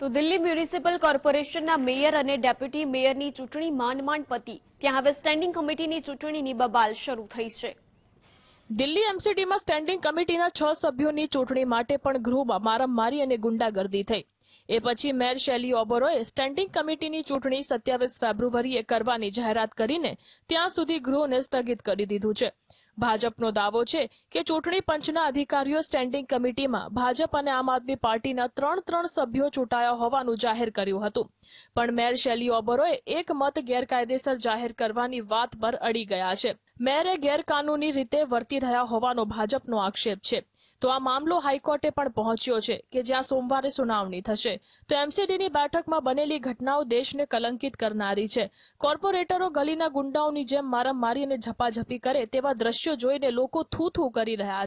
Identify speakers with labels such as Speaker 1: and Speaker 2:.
Speaker 1: તો દિલ્હી મ્યુનિસિપલ કોર્પોરેશનના મેયર અને ડેપ્યુટી મેયરની ચૂંટણી માંડ પતી ત્યાં હવે સ્ટેન્ડિંગ કમિટીની ચૂંટણીની બબાલ શરૂ થઈ છે દિલ્હી એમસીડીમાં
Speaker 2: સ્ટેન્ડિંગ કમિટીના છ સભ્યોની ચૂંટણી માટે પણ ગૃહમાં મારામારી અને ગુંડાગર્દી થઈ એ પછી મેયર શૈલી ઓબરોએ સ્ટેન્ડિંગ કમિટીની ચૂંટણી સત્યાવીસ ફેબ્રુઆરીએ કરવાની જાહેરાત કરીને ત્યાં સુધી ગૃહને સ્થગિત કરી દીધું છે ભાજપનો દાવો છે કે ચૂંટણી પંચના અધિકારીઓ સ્ટેન્ડિંગ કમિટીમાં ભાજપ અને આમ આદમી પાર્ટીના ત્રણ ત્રણ સભ્યો ચૂંટાયા હોવાનું જાહેર કર્યું હતું પણ મેર શૈલી ઓબરોએ એક મત ગેરકાયદેસર જાહેર કરવાની વાત પર અડી ગયા છે મેરે ગેરકાનૂની રીતે વર્તી રહ્યા હોવાનો ભાજપનો આક્ષેપ છે તો આ મામલો હાઈકોર્ટે પણ પહોંચ્યો છે કે જ્યાં સોમવારે સુનાવણી થશે થશે તો એમસીડીની બેઠકમાં બનેલી ઘટનાઓ દેશને કલંકિત કરનારી છે કોર્પોરેટરો
Speaker 3: ગલીના ગુંડાઓની જેમ મારામારી અને ઝપાઝપી કરે તેવા દ્રશ્યો જોઈને લોકો થૂ થૂ કરી રહ્યા છે